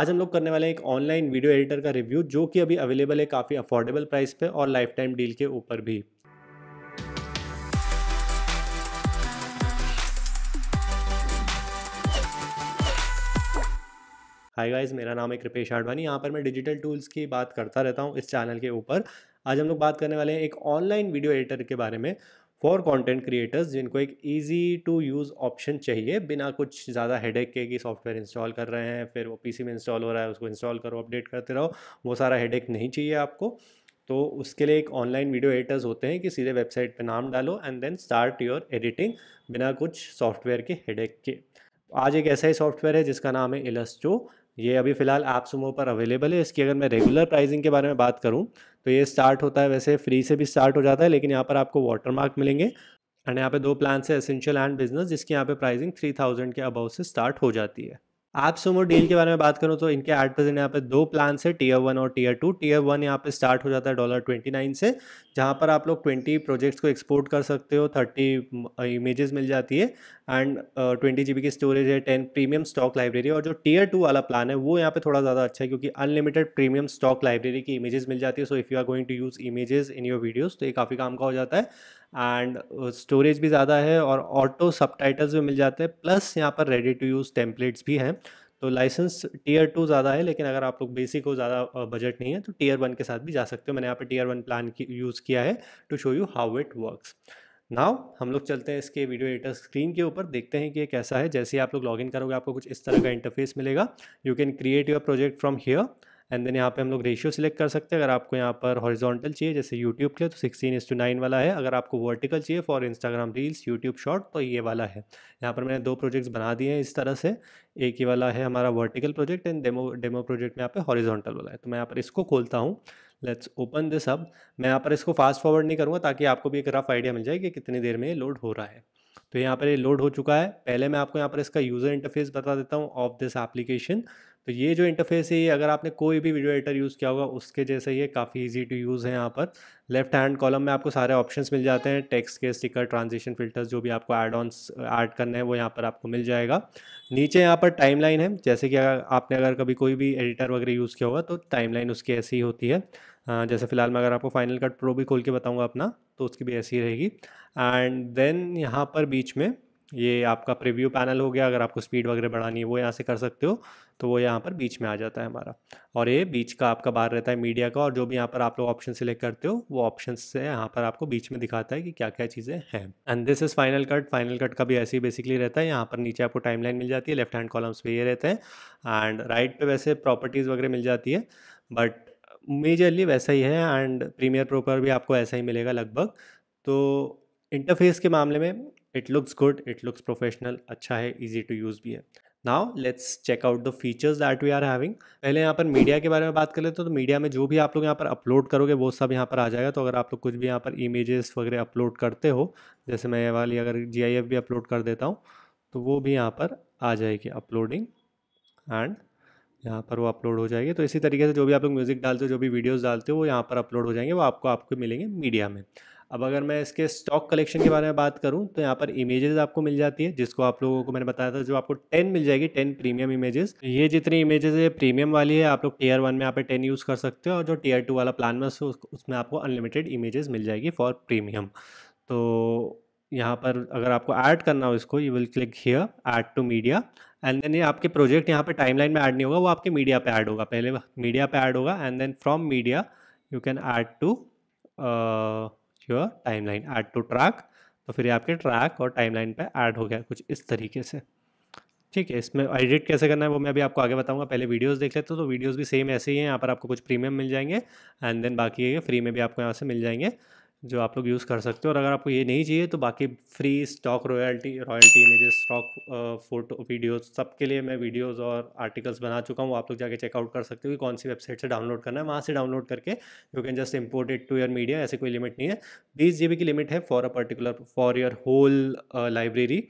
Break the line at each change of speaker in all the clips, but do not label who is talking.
आज हम लोग करने वाले हैं एक ऑनलाइन वीडियो एडिटर का रिव्यू जो कि अभी अवेलेबल है काफ़ी अफोर्डेबल प्राइस पे और लाइफ टाइम डील के ऊपर भी हाय गाइस मेरा नाम है कृपेश आडवाणी यहाँ पर मैं डिजिटल टूल्स की बात करता रहता हूँ इस चैनल के ऊपर आज हम लोग बात करने वाले हैं एक ऑनलाइन वीडियो एडिटर के बारे में फॉर कॉन्टेंट क्रिएटर्स जिनको एक ईजी टू यूज़ ऑप्शन चाहिए बिना कुछ ज़्यादा हेडेक के कि सॉफ्टवेयर इंस्टॉल कर रहे हैं फिर वो पीसी में इंस्टॉल हो रहा है उसको इंस्टॉल करो अपडेट करते रहो वो सारा हेडेक नहीं चाहिए आपको तो उसके लिए एक ऑनलाइन वीडियो एडिटर्स होते हैं कि सीधे वेबसाइट पर नाम डालो and then start your editing बिना कुछ सॉफ्टवेयर के हेडेक के आज एक ऐसा ही सॉफ्टवेयर है जिसका नाम है इलस्टो ये अभी फ़िलहाल ऐप सुमो पर अवेलेबल है इसकी अगर मैं रेगुलर प्राइसिंग के बारे में बात करूँ तो ये स्टार्ट होता है वैसे फ्री से भी स्टार्ट हो जाता है लेकिन यहाँ पर आपको वाटर मार्क मिलेंगे एंड यहाँ पे दो प्लान है एसेंशियल एंड बिजनेस जिसकी यहाँ पे प्राइसिंग थ्री थाउजेंड के अबाउ से स्टार्ट हो जाती है आप सुमो डील के बारे में बात करूँ तो इनके आठ प्रेजेंट यहाँ पे दो प्लान है टीयर वन और टीयर टू टीयर वन यहाँ पे स्टार्ट हो जाता है डॉलर ट्वेंटी नाइन से जहाँ पर आप लोग ट्वेंटी प्रोजेक्ट्स को एक्सपोर्ट कर सकते हो थर्टी इमेजेस मिल जाती है एंड ट्वेंटी जी की स्टोरेज है टेन प्रीमियम स्टॉक लाइब्रेरी और जो टीयर टू वाला प्लान है वो यहाँ पे थोड़ा ज़्यादा अच्छा है क्योंकि अनलिमिटेड प्रीमियम स्टॉक लाइब्रेरी की इमेजेस मिल जाती है so if you are going to use images in your videos तो ये काफ़ी काम का हो जाता है एंड स्टोरेज भी ज़्यादा है और ऑटो सब भी मिल जाते हैं प्लस यहाँ पर रेडी टू यूज़ टेम्पलेट्स भी हैं तो लाइसेंस टीयर टू ज़्यादा है लेकिन अगर आप लोग बेसिक हो ज़्यादा बजट नहीं है तो टीयर वन के साथ भी जा सकते हो मैंने यहाँ पर टीयर वन प्लान की यूज़ किया है to show you how it works now हम लोग चलते हैं इसके वीडियो एडिटर स्क्रीन के ऊपर देखते हैं कि ये कैसा है जैसे ही आप लोग लॉगिन करोगे आपको कुछ इस तरह का इंटरफेस मिलेगा you can create your project from here and then यहाँ पे हम लोग रेशियो सिलेक्ट कर सकते हैं अगर आपको यहाँ पर हॉरिजॉन्टल चाहिए जैसे यूट्यूब के लिए तो सिक्सटीन इंस टू नाइन वाला है अगर आपको वर्टिकल चाहिए for Instagram reels YouTube short तो ये वाला है यहाँ पर मैंने दो प्रोजेक्ट्स बना दिए हैं इस तरह से एक ही वाला है हमारा vertical project and demo demo project में यहाँ पे हॉरिजॉन्टल वाला है तो मैं यहाँ पर इसको खोलता हूँ लेट्स ओपन दिस अब मैं यहाँ पर इसको फास्ट फॉरवर्ड नहीं करूँगा ताकि आपको भी एक रफ आइडिया मिल जाए कि कितनी देर में ये लोड हो रहा है तो यहाँ पर ये लोड हो चुका है पहले मैं आपको यहाँ पर इसका यूज़र इंटरफेस बता देता हूँ ऑफ दिस एप्लीकेशन तो ये जो इंटरफेस है ये अगर आपने कोई भी वीडियो एडिटर यूज़ किया होगा उसके जैसे ये काफ़ी ईजी टू यूज़ है यहाँ पर लेफ्ट हैंड कॉलम में आपको सारे ऑप्शंस मिल जाते हैं टेक्स्ट के स्टिकर ट्रांजिशन फिल्टर्स जो भी आपको एड ऑन ऐड करने हैं वो यहाँ पर आपको मिल जाएगा नीचे यहाँ पर टाइम है जैसे कि अगर आपने अगर कभी कोई भी एडिटर वगैरह यूज़ किया होगा तो टाइम उसकी ऐसी ही होती है जैसे फ़िलहाल मैं अगर आपको फाइनल कट प्रो भी खोल के बताऊँगा अपना तो उसकी भी ऐसी रहेगी एंड देन यहाँ पर बीच में ये आपका प्रीव्यू पैनल हो गया अगर आपको स्पीड वगैरह बढ़ानी है वो यहाँ से कर सकते हो तो वो यहाँ पर बीच में आ जाता है हमारा और ये बीच का आपका बार रहता है मीडिया का और जो भी यहाँ पर आप लोग ऑप्शन सिलेक्ट करते हो वो ऑप्शन से यहाँ पर आपको बीच में दिखाता है कि क्या क्या चीज़ें हैं and this is final cut final cut का भी ऐसे ही बेसिकली रहता है यहाँ पर नीचे आपको टाइम मिल जाती है लेफ्ट हैंड कॉलम्स पे ये रहते हैं एंड राइट पे वैसे प्रॉपर्टीज़ वगैरह मिल जाती है बट मेजरली वैसा ही है एंड प्रीमियर प्रो पर भी आपको ऐसा ही मिलेगा लगभग तो इंटरफेस के मामले में it looks good it looks professional अच्छा है इजी टू यूज़ भी है now let's check out the features that we are having पहले यहाँ पर मीडिया के बारे में बात कर लेते तो, तो मीडिया में जो भी आप लोग यहाँ पर अपलोड करोगे वो सब यहाँ पर आ जाएगा तो अगर आप लोग कुछ भी यहाँ पर इमेजेस वगैरह अपलोड करते हो जैसे मैं ये वाली अगर जी भी अपलोड कर देता हूँ तो वो भी यहाँ पर आ जाएगी अपलोडिंग एंड यहाँ पर वो अपलोड हो जाएगी तो इसी तरीके से जो भी आप लोग म्यूज़िक डालते हो जो भी वीडियोस डालते हो वो यहाँ पर अपलोड हो जाएंगे वो आपको आपको मिलेंगे मीडिया में अब अगर मैं इसके स्टॉक कलेक्शन के बारे में बात करूँ तो यहाँ पर इमेजेस आपको मिल जाती है जिसको आप लोगों को मैंने बताया था जो आपको टेन मिल जाएगी टेन प्रीमियम इमेजेस ये जितनी इमेजेस है प्रीमियम वाली है आप लोग टीयर वन में यहाँ पे टेन यूज़ कर सकते हो और जो टीयर टू वाला प्लान में उसमें आपको अनलिमिटेड इमेजेस मिल जाएगी फॉर प्रीमियम तो यहाँ पर अगर आपको ऐड करना हो इसको you will click here add to media and then ये आपके प्रोजेक्ट यहाँ पे टाइमलाइन में ऐड नहीं होगा वो आपके मीडिया पे ऐड होगा पहले मीडिया पे ऐड होगा and then from media you can add to your timeline add to track तो फिर ये आपके ट्रैक और टाइमलाइन पे ऐड हो गया कुछ इस तरीके से ठीक है इसमें एडिट कैसे करना है वो मैं अभी आपको आगे बताऊंगा पहले वीडियोस देख लेते हो तो वीडियोस भी सेम ऐसे ही हैं यहाँ पर आपको कुछ प्रीमियम मिल जाएंगे एंड देन बाकी फ्री में भी आपको यहाँ से मिल जाएंगे जो आप लोग यूज़ कर सकते हो और अगर आपको ये नहीं चाहिए तो बाकी free stock royalty royalty images stock photo videos सबके लिए मैं वीडियोस और आर्टिकल्स बना चुका हूँ आप लोग जाके चेकआउट कर सकते हो कि कौन सी वेबसाइट से डाउनलोड करना है वहाँ से डाउनलोड करके you can just import it to your media ऐसे कोई लिमिट नहीं है बीस जी की लिमिट है for a particular for your whole library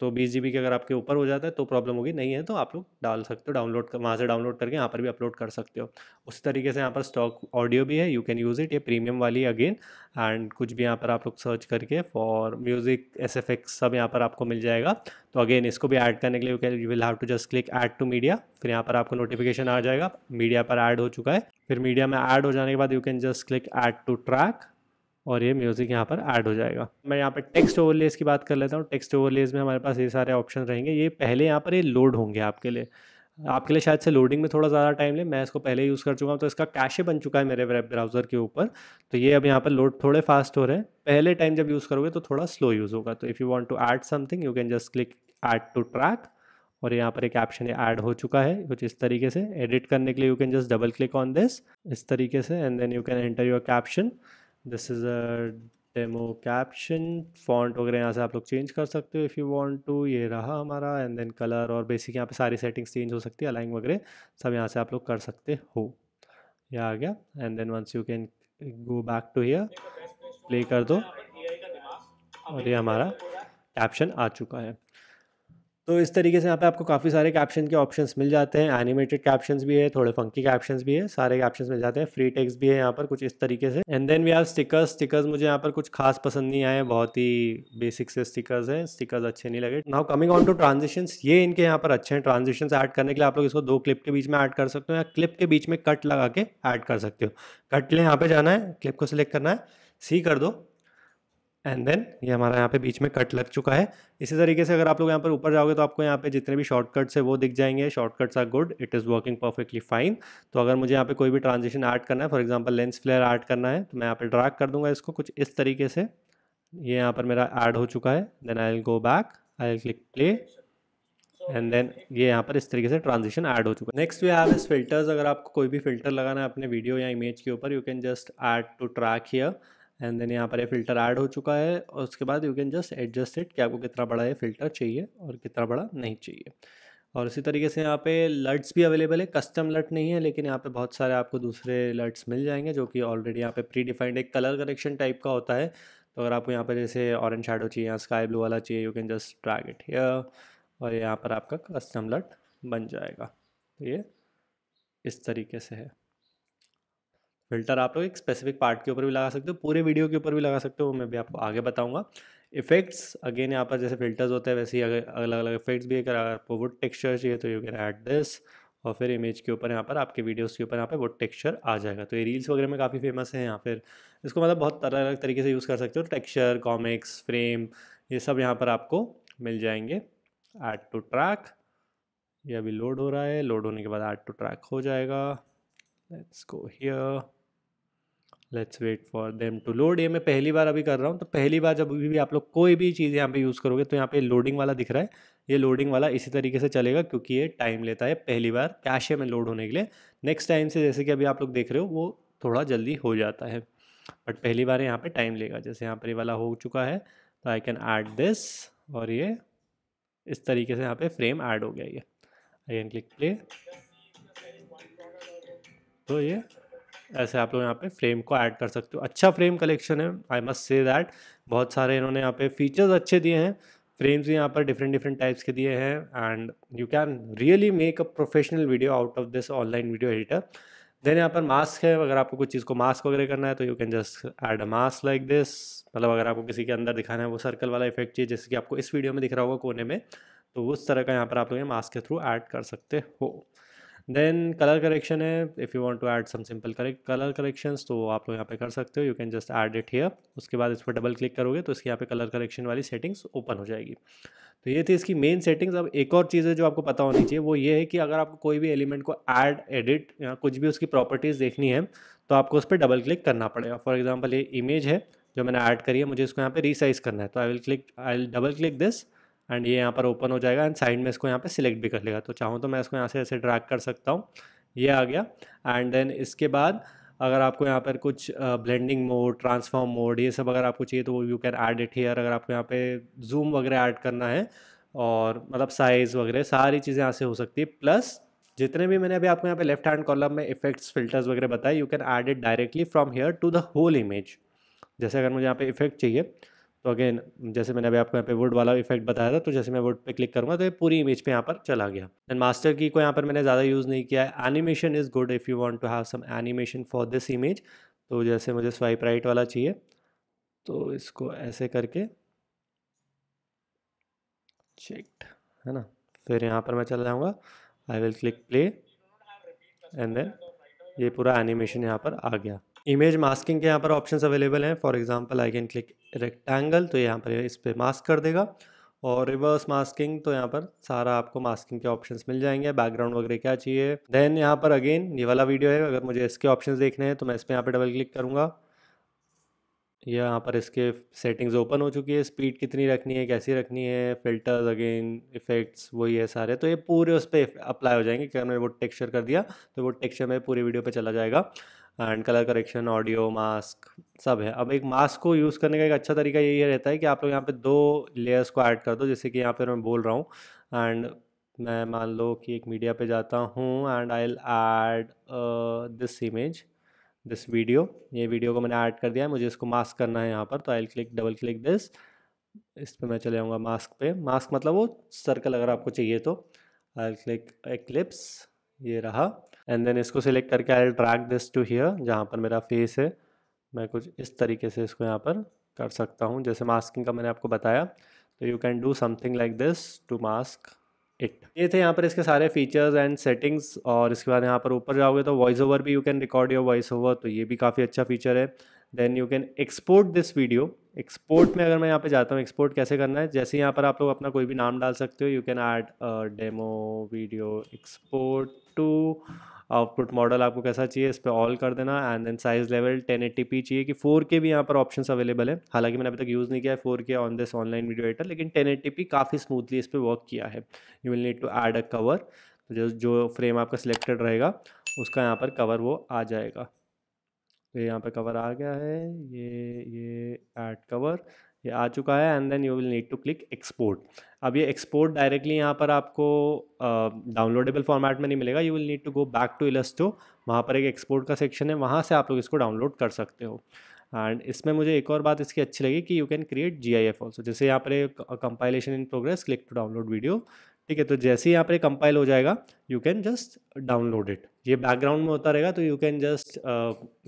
तो बीस जी बी के अगर आपके ऊपर हो जाता है तो प्रॉब्लम होगी नहीं है तो आप लोग डाल सकते हो डाउनलोड कर वहाँ से डाउनलोड करके यहाँ पर भी अपलोड कर सकते हो उसी तरीके से यहाँ पर स्टॉक ऑडियो भी है यू कैन यूज़ इट ये प्रीमियम वाली अगेन एंड कुछ भी यहाँ पर आप लोग सर्च करके for music S F X सब यहाँ पर आपको मिल जाएगा तो अगेन इसको भी ऐड करने के लिए you can you will have to just click add to media फिर यहाँ पर आपको नोटिफिकेशन आ जाएगा मीडिया पर ऐड हो चुका है फिर मीडिया में ऐड हो जाने के बाद you can just click add to track और ये म्यूज़िक यहाँ पर ऐड हो जाएगा मैं यहाँ पर टेक्स्ट ओवरलेस की बात कर लेता हूँ टेक्स्ट ओवरलेस में हमारे पास ये सारे ऑप्शन रहेंगे ये पहले यहाँ पर ये लोड होंगे आपके लिए आपके लिए शायद से लोडिंग में थोड़ा ज़्यादा टाइम ले मैं इसको पहले यूज़ कर चुका हूँ तो इसका कैशे बन चुका है मेरे वेब ब्राउज़र के ऊपर तो ये अब यहाँ पर लोड थोड़े फास्ट हो रहे हैं पहले टाइम जब यूज़ करोगे तो थोड़ा स्लो यूज़ होगा तो if you want to add something you can just click add to track और यहाँ पर एक ऑप्शन ऐड हो चुका है कुछ इस तरीके से एडिट करने के लिए you can just double click on this इस तरीके से and then you can enter your caption this is a demo caption font वगैरह यहाँ से आप लोग चेंज कर सकते हो इफ़ यू वांट टू ये रहा हमारा एंड देन कलर और बेसिक यहाँ पे सारी सेटिंग्स चेंज हो सकती है अलाइंग वगैरह सब यहाँ से आप लोग कर सकते हो यह आ गया and then once you can go back to here play कर दो और ये हमारा कैप्शन आ चुका है तो इस तरीके से यहाँ पे आपको काफ़ी सारे कैप्शन के ऑप्शन मिल जाते हैं एनिमेटेड कैप्शन भी है थोड़े फंकी कैप्शन भी है सारे कैप्शन मिल जाते हैं फ्री टेक्स भी है यहाँ पर कुछ इस तरीके से and then we have stickers stickers मुझे यहाँ पर कुछ खास पसंद नहीं आए बहुत ही बेसिक से स्टिकर्स हैं स्टिकर्स अच्छे नहीं लगे now coming on to transaction ये इनके यहाँ पर अच्छे हैं ट्रांजेक्शन ऐड करने के लिए आप लोग इसको दो क्लिप के बीच में ऐड कर सकते हो या क्लिप के बीच में कट लगा के ऐड कर सकते हो कट लें यहाँ पे जाना है क्लिप को सिलेक्ट करना है सी कर दो एंड देन ये हमारा यहाँ पे बीच में कट लग चुका है इसी तरीके से अगर आप लोग यहाँ पर ऊपर जाओगे तो आपको यहाँ पे जितने भी शॉर्टकट्स है वो दिख जाएंगे shortcuts are good it is working perfectly fine तो अगर मुझे यहाँ पे कोई भी ट्रांजेक्शन ऐड करना है for example lens flare add करना है तो मैं यहाँ पे ड्रैक कर दूंगा इसको कुछ इस तरीके से ये यहाँ पर मेरा ऐड हो चुका है then I will go back I will click play and then ये यहाँ पर इस तरीके से ट्रांजिशन ऐड हो चुका है next we have is filters अगर आपको कोई भी फिल्टर लगाना है अपने वीडियो या इमेज के ऊपर you can just add to track here and then यहाँ पर ये फ़िल्टर ऐड हो चुका है और उसके बाद you can just adjust it कि आपको कितना बड़ा ये फ़िल्टर चाहिए और कितना बड़ा नहीं चाहिए और इसी तरीके से यहाँ पे लट्स भी अवेलेबल है कस्टम लट नहीं है लेकिन यहाँ पे बहुत सारे आपको दूसरे लट्स मिल जाएंगे जो कि ऑलरेडी यहाँ पे प्री डिफाइंड एक कलर करेक्शन टाइप का होता है तो अगर आपको यहाँ पर जैसे ऑरेंज शेडो चाहिए या स्काई ब्लू वाला चाहिए you can just drag it here और यहाँ पर आपका कस्टम लट बन जाएगा तो ये इस तरीके से है फिल्टर आप लोग एक स्पेसिफिक पार्ट के ऊपर भी लगा सकते हो पूरे वीडियो के ऊपर भी लगा सकते हो मैं भी आपको आगे बताऊँगा इफेक्ट्स अगेन यहाँ पर जैसे फिल्टर्स होते हैं वैसे ही अगर अलग अलग इफेक्ट्स भी अगर आपको वुड टेक्सचर चाहिए तो यू कैन ऐड दिस और फिर इमेज के ऊपर यहाँ पर आपके वीडियोस के ऊपर यहाँ पर वुड टेक्सचर आ जाएगा तो ये रील्स वगैरह में काफ़ी फेमस है यहाँ फिर इसको मतलब बहुत अलग अलग तरीके से यूज़ कर सकते हो टेक्स्चर कॉमिक्स फ्रेम ये सब यहाँ पर आपको मिल जाएंगे ऐड टू ट्रैक ये अभी लोड हो रहा है लोड होने के बाद ऐड टू ट्रैक हो जाएगा let's go here let's wait for them to load ये मैं पहली बार अभी कर रहा हूँ तो पहली बार जब भी, आप लोग कोई भी चीज़ यहाँ पे यूज़ करोगे तो यहाँ पे लोडिंग वाला दिख रहा है ये लोडिंग वाला इसी तरीके से चलेगा क्योंकि ये टाइम लेता है पहली बार कैशे में लोड होने के लिए नेक्स्ट टाइम से जैसे कि अभी आप लोग देख रहे हो वो थोड़ा जल्दी हो जाता है बट पहली बार यहाँ पर टाइम लेगा जैसे यहाँ पर ये वाला हो चुका है तो आई कैन ऐड दिस और ये इस तरीके से यहाँ पर फ्रेम ऐड हो गया ये आई कैन क्लिक प्ले तो ये ऐसे आप लोग यहाँ पे फ्रेम को ऐड कर सकते हो अच्छा फ्रेम कलेक्शन है आई मस्ट से दैट बहुत सारे इन्होंने यहाँ पे फीचर्स अच्छे दिए हैं फ्रेम्स भी यहाँ पर डिफरेंट डिफरेंट टाइप्स के दिए हैं and you can really make a professional video out of this online video editor then यहाँ पर मास्क है अगर आपको कुछ चीज़ को मास्क वगैरह करना है तो you can just add a mask like this मतलब अगर आपको किसी के अंदर दिखाना है वो सर्कल वाला इफेक्ट चाहिए जैसे कि आपको इस वीडियो में दिख रहा होगा कोने में तो उस तरह का यहाँ पर आप लोग मास्क के थ्रू ऐड कर सकते हो देन कलर करेक्शन है if you want to add some simple correct colour correction तो आप लोग यहाँ पे कर सकते हो you can just add it here उसके बाद इस पर डबल क्लिक करोगे तो इसके यहाँ पे कलर करेक्शन वाली सेटिंग्स ओपन हो जाएगी तो ये थी इसकी मेन सेटिंग्स अब एक और चीज़ है जो आपको पता होनी चाहिए वो ये है कि अगर आपको कोई भी एलिमेंट को ऐड एडिट या कुछ भी उसकी प्रॉपर्टीज़ देखनी है तो आपको उस पर डबल क्लिक करना पड़ेगा फॉर एग्जाम्पल ये इमेज है जो मैंने ऐड करी है मुझे इसको यहाँ पर रिसाइज़ करना है तो I will click I will double click this and ये यहाँ पर ओपन हो जाएगा एंड साइड में इसको यहाँ पे सिलेक्ट भी कर लेगा तो चाहूँ तो मैं इसको यहाँ से ऐसे ड्रैग कर सकता हूँ ये आ गया एंड देन इसके बाद अगर आपको यहाँ पर कुछ ब्लेंडिंग मोड ट्रांसफॉर्म मोड ये सब अगर आपको चाहिए तो you can add it here अगर आपको यहाँ पे जूम वगैरह ऐड करना है और मतलब साइज़ वगैरह सारी चीज़ें यहाँ से हो सकती है प्लस जितने भी मैंने अभी आपको यहाँ पे लेफ्ट हैंड कॉलम में इफेक्ट्स फिल्टर्स वगैरह बताए you can add it directly from here to the whole image जैसे अगर मुझे यहाँ पे इफेक्ट चाहिए तो अगेन जैसे मैंने अभी आपको यहाँ पे वुड वाला इफेक्ट बताया था तो जैसे मैं वुड पे क्लिक करूँगा तो ये पूरी इमेज पे यहाँ पर चला गया एंड मास्टर की को यहाँ पर मैंने ज़्यादा यूज़ नहीं किया है animation is good if you want to have some animation for this image तो जैसे मुझे स्वाइप राइट वाला चाहिए तो इसको ऐसे करके चेक है ना फिर यहाँ पर मैं चला जाऊँगा I will click play and then ये पूरा एनिमेशन यहाँ पर आ गया इमेज मास्किंग के यहाँ पर ऑप्शन अवेलेबल हैं for example I can click rectangle तो यहाँ पर इस पर मास्क कर देगा और रिवर्स मास्किंग तो यहाँ पर सारा आपको मास्किंग के ऑप्शंस मिल जाएंगे बैकग्राउंड वगैरह क्या चाहिए देन यहाँ पर अगेन ये वाला वीडियो है अगर मुझे इसके ऑप्शंस देखने हैं तो मैं इस पर यहाँ पर डबल क्लिक करूँगा यहाँ पर इसके सेटिंग्स ओपन हो चुकी है स्पीड कितनी रखनी है कैसी रखनी है फिल्टर्स अगेन इफ़ेक्ट्स वही है सारे तो ये पूरे उस पर अप्लाई हो जाएंगे क्या मैंने वो टेक्सचर कर दिया तो वो टेक्सचर में पूरी वीडियो पे चला जाएगा and colour correction audio mask सब है अब एक मास्क को यूज़ करने का एक अच्छा तरीका यही रहता है कि आप लोग यहाँ पे दो लेयर्स को ऐड कर दो जैसे कि यहाँ पे मैं बोल रहा हूँ एंड मैं मान लो कि एक मीडिया पे जाता हूँ and I add this image this video ये वीडियो को मैंने ऐड कर दिया है मुझे इसको मास्क करना है यहाँ पर तो I click double click this इस पर मैं चले जाऊँगा मास्क पे मास्क मतलब वो सर्कल अगर आपको चाहिए तो आई क्लिक एक्लिप्स ये रहा एंड देन इसको सिलेक्ट करके I drag this to here जहाँ पर मेरा फेस है मैं कुछ इस तरीके से इसको यहाँ पर कर सकता हूँ जैसे मास्किंग का मैंने आपको बताया तो you can do something like this to mask it ये थे यहाँ पर इसके सारे फीचर्स एंड सेटिंग्स और इसके बाद यहाँ पर ऊपर जाओगे तो वॉइस ओवर भी you can record your voice over तो ये भी काफ़ी अच्छा फीचर है then you can export this video export में अगर मैं यहाँ पे जाता हूँ एक्सपोर्ट कैसे करना है जैसे यहाँ पर आप लोग अपना कोई भी नाम डाल सकते हो you can add demo video export to output model आपको कैसा चाहिए इस पर ऑल कर देना and then size level ten eighty P चाहिए कि फोर के भी यहाँ पर ऑप्शन अवेलेबल है हालांकि मैंने अभी तक यूज़ नहीं किया है four K on this online video editor लेकिन टेन एट्टी पी काफ़ी स्मूथली इस पर वर्क किया है you will need to add a cover जो जो फ्रेम आपका सिलेक्टेड रहेगा उसका यहाँ पर कवर वो आ जाएगा ये यहाँ पर कवर आ गया है ये ये ऐड कवर ये आ चुका है and then you will need to click export अब ये एक्सपोर्ट डायरेक्टली यहाँ पर आपको डाउनलोडेबल uh, फॉर्मेट में नहीं मिलेगा you will need to go back to Illusto वहाँ पर एक एक्सपोर्ट का सेक्शन है वहाँ से आप लोग इसको डाउनलोड कर सकते हो एंड इसमें मुझे एक और बात इसकी अच्छी लगी कि you can create G I F also जैसे यहाँ पर compilation in progress click to download video ठीक है तो जैसे ही यहाँ पर कंपाइल हो जाएगा you can just download it ये बैकग्राउंड में होता रहेगा तो you can just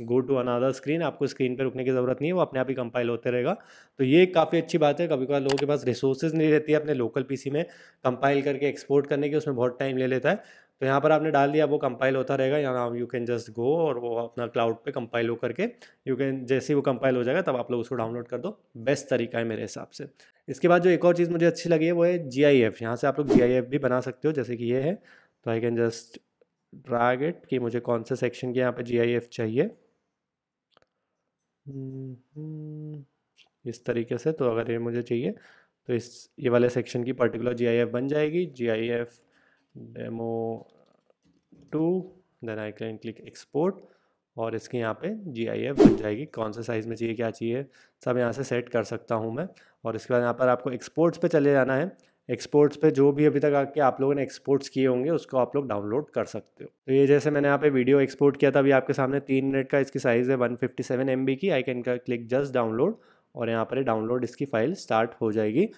go to another screen आपको स्क्रीन पर रुकने की ज़रूरत नहीं है वो अपने आप ही कंपाइल होते रहेगा तो ये काफ़ी अच्छी बात है कभी कभार लोगों के पास रिसोर्सेज नहीं रहती है अपने लोकल पीसी में कंपाइल करके एक्सपोर्ट करने के उसमें बहुत टाइम ले लेता है तो यहाँ पर आपने डाल दिया वो कंपाइल होता रहेगा यहाँ यू कैन जस्ट गो और वो अपना क्लाउड पे कंपाइल हो करके यू कैन जैसे ही वो कंपाइल हो जाएगा तब आप लोग उसको डाउनलोड कर दो बेस्ट तरीका है मेरे हिसाब से इसके बाद जो एक और चीज़ मुझे अच्छी लगी है वो है जी आई एफ यहाँ से आप लोग जी आई एफ भी बना सकते हो जैसे कि ये है तो I can just drag it कि मुझे कौन से सेक्शन के यहाँ पर जी आई एफ चाहिए इस तरीके से तो अगर ये मुझे चाहिए तो इस ये वाले सेक्शन की पर्टिकुलर जी आई एफ बन जाएगी G I F demo two then I can click export और इसके यहाँ पे जी आई एफ बन जाएगी कौन से साइज़ में चाहिए क्या चाहिए सब यहाँ से सेट कर सकता हूँ मैं और इसके बाद यहाँ पर आपको एक्सपोर्ट्स पे चले जाना है एक्सपोर्ट्स पे जो भी अभी तक आके आप लोगों ने एक्सपोर्ट्स किए होंगे उसको आप लोग डाउनलोड कर सकते हो तो ये जैसे मैंने यहाँ पे वीडियो एक्सपोर्ट किया था अभी आपके सामने तीन मिनट का इसकी साइज़ है one fifty seven M B की I can click just download और यहाँ पर डाउनलोड इसकी फाइल स्टार्ट हो जाएगी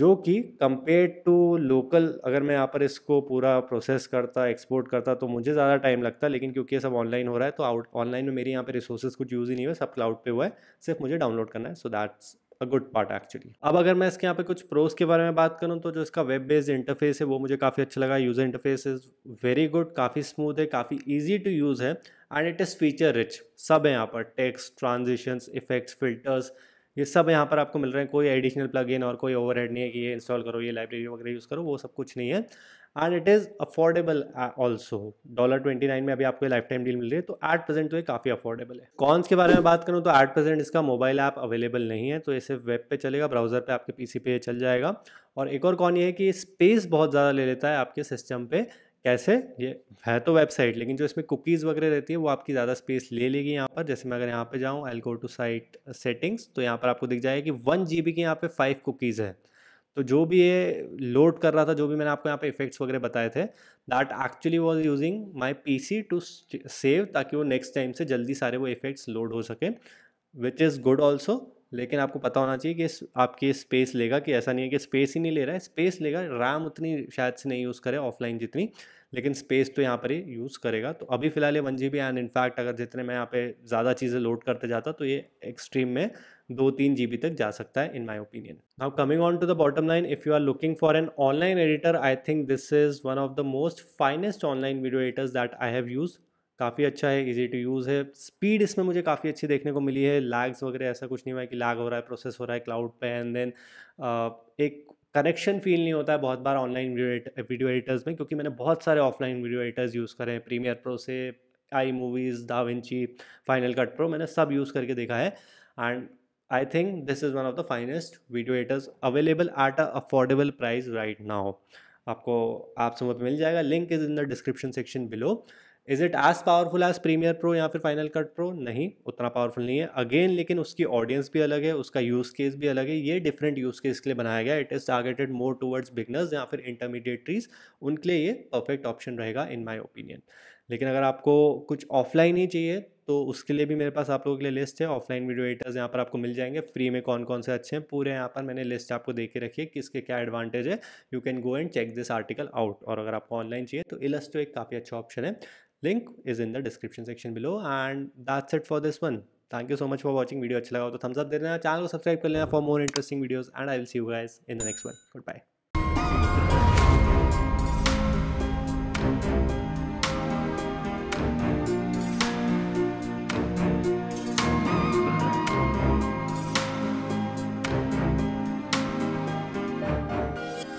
जो कि कंपेयर टू लोकल अगर मैं यहाँ पर इसको पूरा प्रोसेस करता एक्सपोर्ट करता तो मुझे ज़्यादा टाइम लगता लेकिन क्योंकि ये सब ऑनलाइन हो रहा है तो आउट ऑनलाइन में मेरे यहाँ पे रिसोर्सेज कुछ यूज़ ही नहीं हुए सब क्लाउड पे हुआ है सिर्फ मुझे डाउनलोड करना है so that's a good part actually अब अगर मैं इसके यहाँ पे कुछ प्रोस के बारे में बात करूँ तो जो इसका वेब बेस्ड इंटरफेस है वो मुझे काफ़ी अच्छा लगा user interface is very good काफ़ी स्मूथ है काफ़ी ईजी टू यूज़ है and it is feature rich सब है यहाँ पर टेक्स ट्रांजिशंस इफेक्ट्स फिल्टर्स ये सब यहाँ पर आपको मिल रहे हैं कोई एडिशनल प्लग और कोई ओवर नहीं है कि ये इंस्टॉल करो ये लाइब्रेरी वगैरह यूज़ करो वो सब कुछ नहीं है and it is affordable also dollar twenty nine में अभी आपको लाइफ टाइम डील मिल रही है तो एट प्रेजेंट तो ये काफ़ी अफोर्डेबल है कॉन्स के बारे में बात करूँ तो एट प्रेजेंट इसका मोबाइल ऐप अवेलेबल नहीं है तो ये सिर्फ वेब पे चलेगा ब्राउजर पे आपके सी पे चल जाएगा और एक और कॉन ये है कि स्पेस बहुत ज़्यादा ले लेता है आपके सिस्टम पे कैसे ये है तो वेबसाइट लेकिन जो इसमें कुकीज़ वगैरह रहती है वो आपकी ज़्यादा स्पेस ले लेगी यहाँ पर जैसे मैं अगर यहाँ पर जाऊँ एल गो टू साइट सेटिंग्स तो यहाँ पर आपको दिख जाएगा कि वन जी बी की यहाँ पर फाइव कुकीज़ है तो जो भी ये लोड कर रहा था जो भी मैंने आपको यहाँ पे इफेक्ट्स वगैरह बताए थे that actually was using my P C to save ताकि वो नेक्स्ट टाइम से जल्दी सारे वो इफेक्ट्स लोड हो सके विच इज़ गुड ऑल्सो लेकिन आपको पता होना चाहिए कि आपके स्पेस लेगा कि ऐसा नहीं है कि स्पेस ही नहीं ले रहा है स्पेस लेगा रैम उतनी शायद से नहीं यूज़ करे ऑफलाइन जितनी लेकिन स्पेस तो यहाँ पर ही यूज़ करेगा तो अभी फ़िलहाल ये one G B and in fact अगर जितने मैं यहाँ पे ज़्यादा चीज़ें लोड करते जाता तो ये एक्सट्रीम में दो तीन जी तक जा सकता है in my opinion now coming on to the bottom line if you are looking for an online editor I think this is one of the most finest online video editors that I have use काफ़ी अच्छा है easy to use है speed इसमें मुझे काफ़ी अच्छी देखने को मिली है लैग्स वगैरह ऐसा कुछ नहीं हुआ है कि लैग हो रहा है प्रोसेस हो रहा है क्लाउड पे एंड देन एक कनेक्शन फील नहीं होता है बहुत बार ऑनलाइन वीडियो एडिटर्स में क्योंकि मैंने बहुत सारे ऑफलाइन वीडियो एडिटर्स यूज़ करे हैं प्रीमियर प्रो से iMovies DaVinci Final Cut Pro मैंने सब यूज़ करके देखा है and I think this is one of the finest video editors available at a affordable price right now आपको आप समझ मिल जाएगा link is in the description section below is it as powerful as Premiere Pro या फिर final Cut pro नहीं उतना powerful नहीं है अगेन लेकिन उसकी ऑडियंस भी अलग है उसका यूज़ केस भी अलग है ये डिफरेंट यूज़ केस के लिए बनाया गया it is targeted more towards beginners या फिर इंटरमीडिएटरीज उनके लिए ये परफेक्ट ऑप्शन रहेगा इन माई ओपिनियन लेकिन अगर आपको कुछ ऑफलाइन ही चाहिए तो उसके लिए भी मेरे पास आप लोगों के लिए लिस्ट है ऑफलाइन वीडियो एडिटर्स यहाँ पर आपको मिल जाएंगे फ्री में कौन कौन से अच्छे हैं पूरे यहाँ पर मैंने लिस्ट आपको दे के रखी है कि इसके क्या एडवांटेज है you can go and check this article out और अगर आपको ऑनलाइन चाहिए तो इलस्टो एक काफ़ी अच्छा ऑप्शन है link is in the description section below and that's it for this one thank you so much for watching video अच्छा लगा तो थम्स अप दे देना चैनल को सब्सक्राइब कर लेना for more interesting videos and I will see you guys in the next one good bye